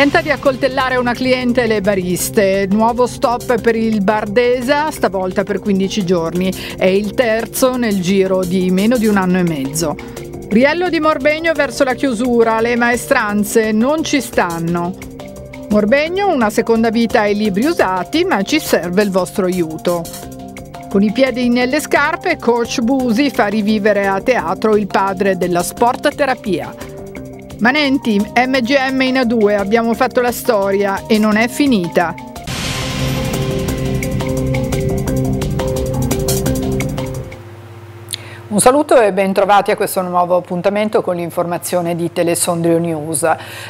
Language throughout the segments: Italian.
Tenta di accoltellare una cliente e le bariste. Nuovo stop per il Bardesa, stavolta per 15 giorni. È il terzo nel giro di meno di un anno e mezzo. Riello di Morbegno verso la chiusura, le maestranze non ci stanno. Morbegno, una seconda vita ai libri usati, ma ci serve il vostro aiuto. Con i piedi nelle scarpe, coach Busi fa rivivere a teatro il padre della sportterapia. Manenti, MGM in A2, abbiamo fatto la storia e non è finita. Un saluto e bentrovati a questo nuovo appuntamento con l'informazione di Telesondrio News.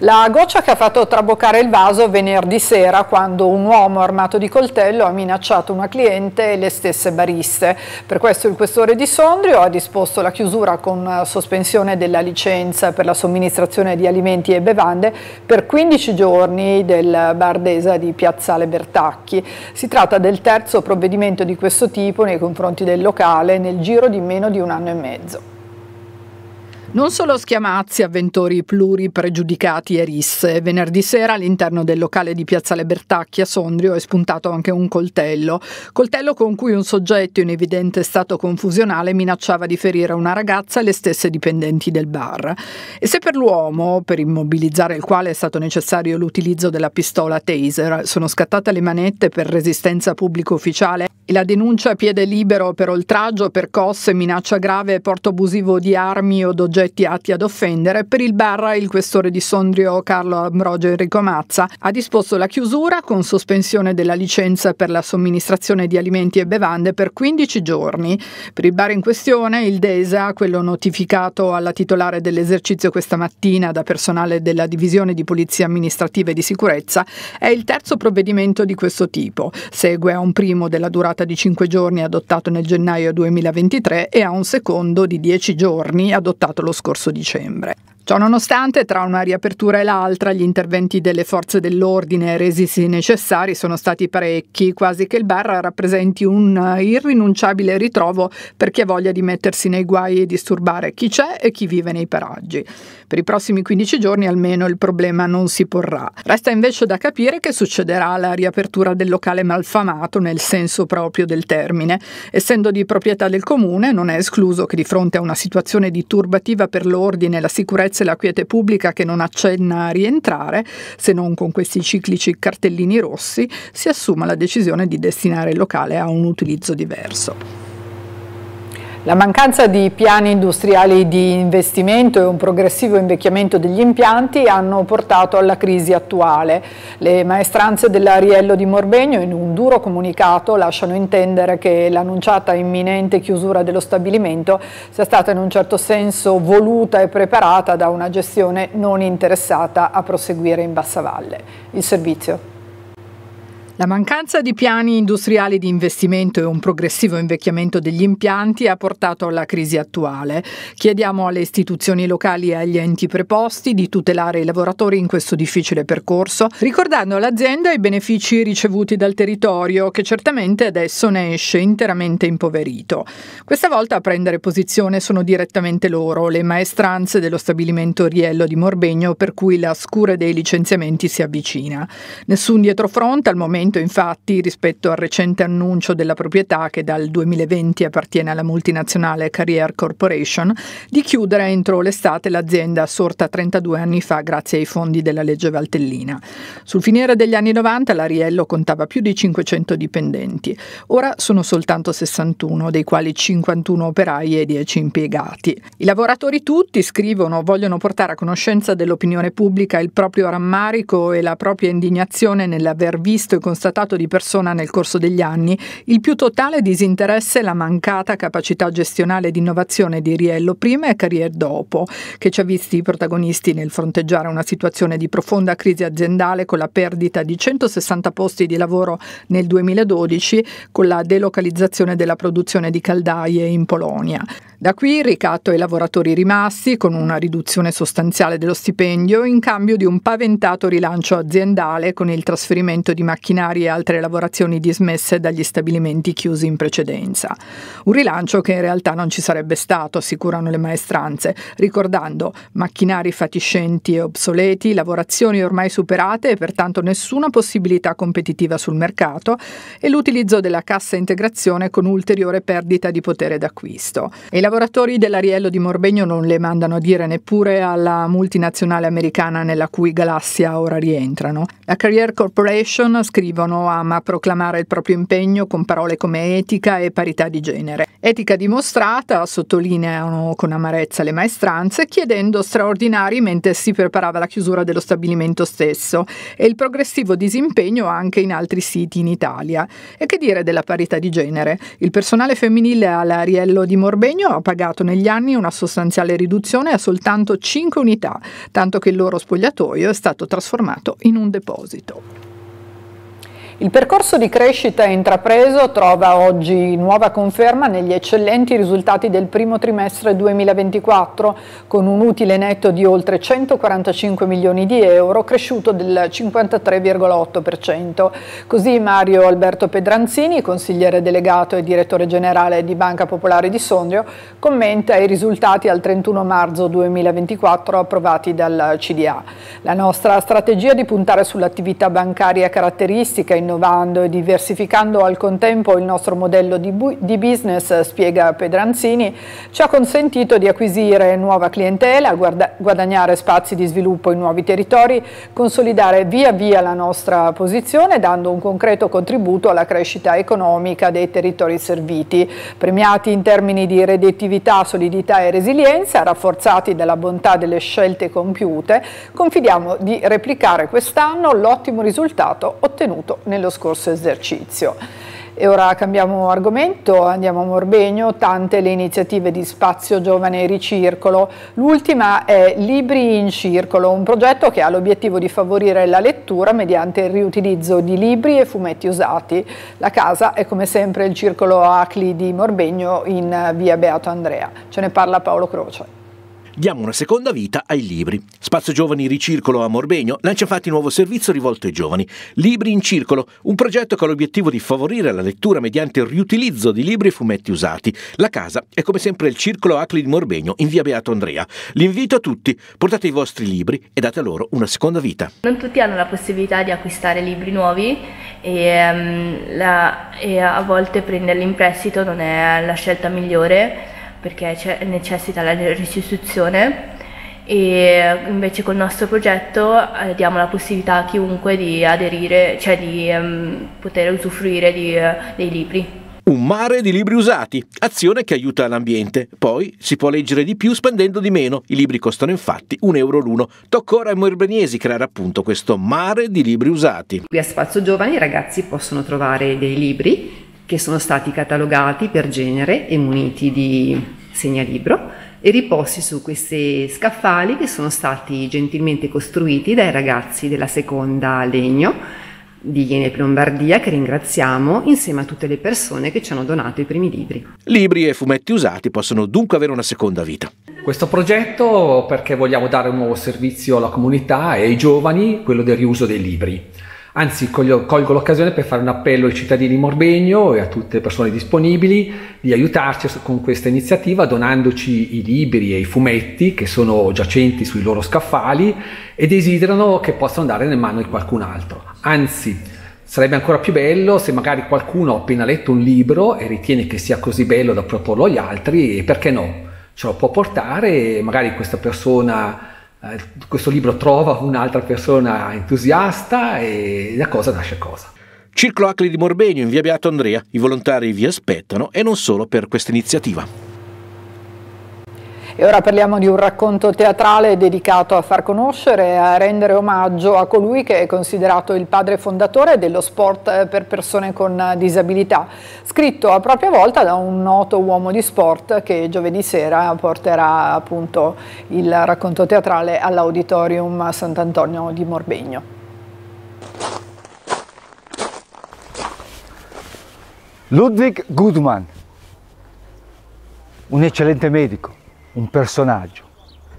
La goccia che ha fatto traboccare il vaso venerdì sera quando un uomo armato di coltello ha minacciato una cliente e le stesse bariste. Per questo il questore di Sondrio ha disposto la chiusura con sospensione della licenza per la somministrazione di alimenti e bevande per 15 giorni del Bardesa di Piazzale Bertacchi. Si tratta del terzo provvedimento di questo tipo nei confronti del locale nel giro di meno di un un anno e mezzo. Non solo schiamazzi, avventori pluri, pregiudicati e risse. Venerdì sera all'interno del locale di Piazza Libertacchi a Sondrio è spuntato anche un coltello. Coltello con cui un soggetto in evidente stato confusionale minacciava di ferire una ragazza e le stesse dipendenti del bar. E se per l'uomo, per immobilizzare il quale è stato necessario l'utilizzo della pistola taser, sono scattate le manette per resistenza pubblico ufficiale la denuncia a piede libero per oltraggio, percosse, minaccia grave e porto abusivo di armi o d'oggetti atti ad offendere, per il Barra il questore di Sondrio Carlo Ambrogio Enrico Mazza ha disposto la chiusura con sospensione della licenza per la somministrazione di alimenti e bevande per 15 giorni. Per il bar in questione, il DESA, quello notificato alla titolare dell'esercizio questa mattina da personale della Divisione di Polizia Amministrativa e di Sicurezza, è il terzo provvedimento di questo tipo. Segue a un primo della durata durata di 5 giorni adottato nel gennaio 2023 e a un secondo di 10 giorni adottato lo scorso dicembre. Ciononostante, tra una riapertura e l'altra, gli interventi delle forze dell'ordine resisi necessari sono stati parecchi, quasi che il bar rappresenti un irrinunciabile ritrovo per chi ha voglia di mettersi nei guai e disturbare chi c'è e chi vive nei paraggi. Per i prossimi 15 giorni almeno il problema non si porrà. Resta invece da capire che succederà alla riapertura del locale malfamato nel senso proprio del termine. Essendo di proprietà del comune, non è escluso che di fronte a una situazione di turbativa per l'ordine e la sicurezza sicurezza e la quiete pubblica che non accenna a rientrare, se non con questi ciclici cartellini rossi, si assuma la decisione di destinare il locale a un utilizzo diverso. La mancanza di piani industriali di investimento e un progressivo invecchiamento degli impianti hanno portato alla crisi attuale. Le maestranze dell'Ariello di Morbegno in un duro comunicato lasciano intendere che l'annunciata imminente chiusura dello stabilimento sia stata in un certo senso voluta e preparata da una gestione non interessata a proseguire in Bassavalle. Il servizio. La mancanza di piani industriali di investimento e un progressivo invecchiamento degli impianti ha portato alla crisi attuale. Chiediamo alle istituzioni locali e agli enti preposti di tutelare i lavoratori in questo difficile percorso, ricordando all'azienda i benefici ricevuti dal territorio, che certamente adesso ne esce interamente impoverito. Questa volta a prendere posizione sono direttamente loro, le maestranze dello stabilimento Riello di Morbegno, per cui la scure dei licenziamenti si avvicina. Nessun dietrofront al momento cambiamento infatti rispetto al recente annuncio della proprietà che dal 2020 appartiene alla multinazionale Career Corporation di chiudere entro l'estate l'azienda sorta 32 anni fa grazie ai fondi della legge Valtellina. Sul finire degli anni 90 l'Ariello contava più di 500 dipendenti, ora sono soltanto 61, dei quali 51 operai e 10 impiegati. I lavoratori tutti scrivono vogliono portare a conoscenza dell'opinione pubblica il proprio rammarico e la propria indignazione nell'aver visto e considerato constatato di persona nel corso degli anni, il più totale disinteresse e la mancata capacità gestionale ed innovazione di Riello prima e Carrier dopo, che ci ha visti i protagonisti nel fronteggiare una situazione di profonda crisi aziendale con la perdita di 160 posti di lavoro nel 2012 con la delocalizzazione della produzione di caldaie in Polonia. Da qui ricatto ai lavoratori rimasti con una riduzione sostanziale dello stipendio in cambio di un paventato rilancio aziendale con il trasferimento di macchinari e altre lavorazioni dismesse dagli stabilimenti chiusi in precedenza. Un rilancio che in realtà non ci sarebbe stato, assicurano le maestranze, ricordando macchinari fatiscenti e obsoleti, lavorazioni ormai superate e pertanto nessuna possibilità competitiva sul mercato e l'utilizzo della cassa integrazione con ulteriore perdita di potere d'acquisto. E lavoratori dell'Ariello di Morbegno non le mandano a dire neppure alla multinazionale americana nella cui galassia ora rientrano. La Career Corporation, scrivono, ama proclamare il proprio impegno con parole come etica e parità di genere. Etica dimostrata, sottolineano con amarezza le maestranze, chiedendo straordinari mentre si preparava la chiusura dello stabilimento stesso e il progressivo disimpegno anche in altri siti in Italia. E che dire della parità di genere? Il personale femminile all'Ariello di Morbegno ha ha pagato negli anni una sostanziale riduzione a soltanto 5 unità, tanto che il loro spogliatoio è stato trasformato in un deposito. Il percorso di crescita intrapreso trova oggi nuova conferma negli eccellenti risultati del primo trimestre 2024, con un utile netto di oltre 145 milioni di euro, cresciuto del 53,8%. Così Mario Alberto Pedranzini, consigliere delegato e direttore generale di Banca Popolare di Sondrio, commenta i risultati al 31 marzo 2024 approvati dal CDA. La nostra strategia di puntare sull'attività bancaria caratteristica in innovando e diversificando al contempo il nostro modello di, di business, spiega Pedranzini, ci ha consentito di acquisire nuova clientela, guarda, guadagnare spazi di sviluppo in nuovi territori, consolidare via via la nostra posizione dando un concreto contributo alla crescita economica dei territori serviti, premiati in termini di redditività, solidità e resilienza, rafforzati dalla bontà delle scelte compiute, confidiamo di replicare quest'anno l'ottimo risultato ottenuto nel nello scorso esercizio. E ora cambiamo argomento, andiamo a Morbegno, tante le iniziative di Spazio Giovane Ricircolo. L'ultima è Libri in Circolo, un progetto che ha l'obiettivo di favorire la lettura mediante il riutilizzo di libri e fumetti usati. La casa è come sempre il Circolo Acli di Morbegno in via Beato Andrea. Ce ne parla Paolo Croce. Diamo una seconda vita ai libri. Spazio Giovani Ricircolo a Morbegno lancia infatti un nuovo servizio rivolto ai giovani, Libri in Circolo, un progetto che ha l'obiettivo di favorire la lettura mediante il riutilizzo di libri e fumetti usati. La casa è come sempre il Circolo Acli di Morbegno in via Beato Andrea. L'invito a tutti, portate i vostri libri e date loro una seconda vita. Non tutti hanno la possibilità di acquistare libri nuovi e, um, la, e a volte prenderli in prestito non è la scelta migliore perché necessita la restituzione e invece col nostro progetto eh, diamo la possibilità a chiunque di aderire, cioè di ehm, poter usufruire di, eh, dei libri. Un mare di libri usati, azione che aiuta l'ambiente. Poi si può leggere di più spendendo di meno. I libri costano infatti un euro l'uno. Tocca ora ai Morbeniesi creare appunto questo mare di libri usati. Qui a Spazio Giovani i ragazzi possono trovare dei libri che sono stati catalogati per genere e muniti di segnalibro e riposti su questi scaffali che sono stati gentilmente costruiti dai ragazzi della seconda legno di Iene Lombardia che ringraziamo insieme a tutte le persone che ci hanno donato i primi libri. Libri e fumetti usati possono dunque avere una seconda vita. Questo progetto perché vogliamo dare un nuovo servizio alla comunità e ai giovani, quello del riuso dei libri. Anzi, coglio, colgo l'occasione per fare un appello ai cittadini di Morbegno e a tutte le persone disponibili di aiutarci con questa iniziativa donandoci i libri e i fumetti che sono giacenti sui loro scaffali e desiderano che possano andare nelle mani di qualcun altro. Anzi, Sarebbe ancora più bello se magari qualcuno ha appena letto un libro e ritiene che sia così bello da proporlo agli altri, e perché no? Ce lo può portare e magari questa persona eh, questo libro trova un'altra persona entusiasta e da cosa nasce cosa. Circolo Acli di Morbegno in via Beato Andrea, i volontari vi aspettano e non solo per questa iniziativa. E ora parliamo di un racconto teatrale dedicato a far conoscere e a rendere omaggio a colui che è considerato il padre fondatore dello sport eh, per persone con eh, disabilità, scritto a propria volta da un noto uomo di sport che giovedì sera porterà appunto il racconto teatrale all'Auditorium Sant'Antonio di Morbegno. Ludwig Goodman, un eccellente medico un personaggio,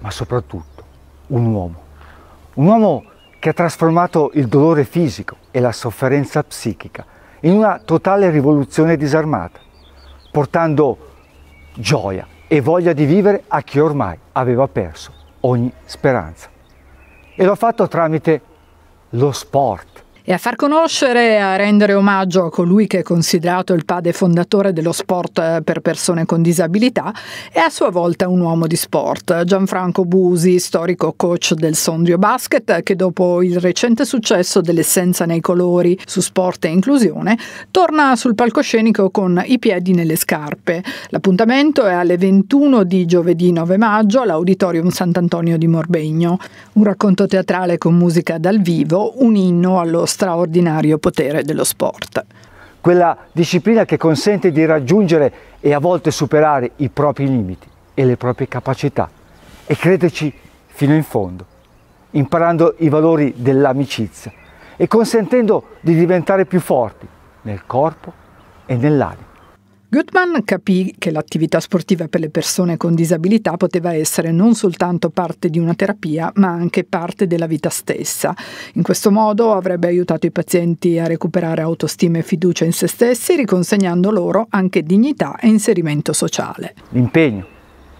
ma soprattutto un uomo. Un uomo che ha trasformato il dolore fisico e la sofferenza psichica in una totale rivoluzione disarmata, portando gioia e voglia di vivere a chi ormai aveva perso ogni speranza. E lo ha fatto tramite lo sport, e a far conoscere e a rendere omaggio a colui che è considerato il padre fondatore dello sport eh, per persone con disabilità è a sua volta un uomo di sport, Gianfranco Busi, storico coach del Sondrio Basket, che dopo il recente successo dell'essenza nei colori su sport e inclusione, torna sul palcoscenico con i piedi nelle scarpe. L'appuntamento è alle 21 di giovedì 9 maggio all'Auditorium Sant'Antonio di Morbegno, un racconto teatrale con musica dal vivo, un inno allo straordinario potere dello sport. Quella disciplina che consente di raggiungere e a volte superare i propri limiti e le proprie capacità e crederci fino in fondo, imparando i valori dell'amicizia e consentendo di diventare più forti nel corpo e nell'anima. Gutmann capì che l'attività sportiva per le persone con disabilità poteva essere non soltanto parte di una terapia, ma anche parte della vita stessa. In questo modo avrebbe aiutato i pazienti a recuperare autostima e fiducia in se stessi, riconsegnando loro anche dignità e inserimento sociale. L'impegno,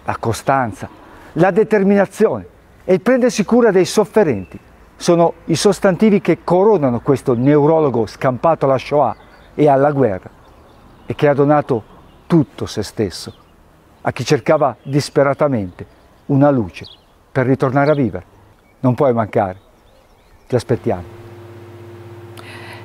la costanza, la determinazione e il prendersi cura dei sofferenti sono i sostantivi che coronano questo neurologo scampato alla Shoah e alla guerra e che ha donato tutto se stesso a chi cercava disperatamente una luce per ritornare a vivere. Non puoi mancare, ti aspettiamo.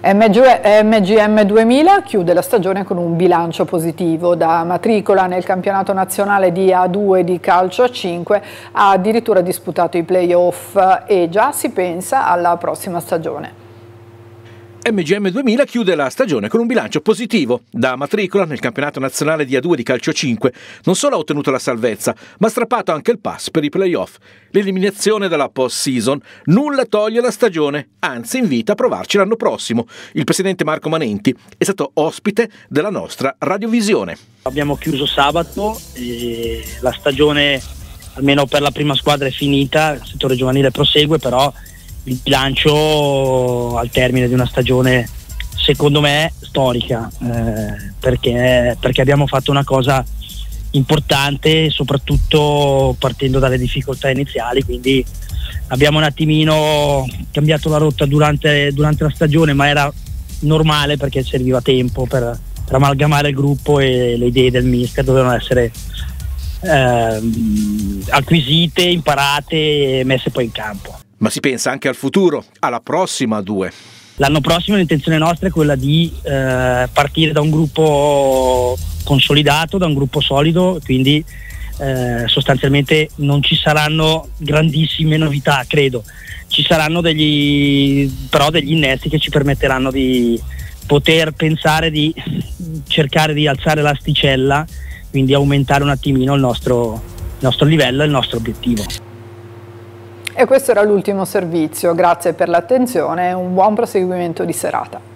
MGM 2000 chiude la stagione con un bilancio positivo, da matricola nel campionato nazionale di A2 di calcio a 5 ha addirittura disputato i playoff e già si pensa alla prossima stagione. MGM 2000 chiude la stagione con un bilancio positivo. Da matricola nel campionato nazionale di A2 di calcio 5 non solo ha ottenuto la salvezza, ma ha strappato anche il pass per i playoff. L'eliminazione della post-season nulla toglie la stagione, anzi invita a provarci l'anno prossimo. Il presidente Marco Manenti è stato ospite della nostra radiovisione. Abbiamo chiuso sabato, la stagione almeno per la prima squadra è finita, il settore giovanile prosegue però il bilancio al termine di una stagione secondo me storica eh, perché, perché, abbiamo fatto una cosa importante soprattutto partendo dalle difficoltà iniziali quindi abbiamo un attimino cambiato la rotta durante, durante la stagione ma era normale perché serviva tempo per, per, amalgamare il gruppo e le idee del mister dovevano essere eh, acquisite, imparate e messe poi in campo ma si pensa anche al futuro, alla prossima due. L'anno prossimo l'intenzione nostra è quella di eh, partire da un gruppo consolidato, da un gruppo solido, quindi eh, sostanzialmente non ci saranno grandissime novità, credo. Ci saranno degli, però degli innesti che ci permetteranno di poter pensare di cercare di alzare l'asticella, quindi aumentare un attimino il nostro, il nostro livello e il nostro obiettivo. E questo era l'ultimo servizio, grazie per l'attenzione e un buon proseguimento di serata.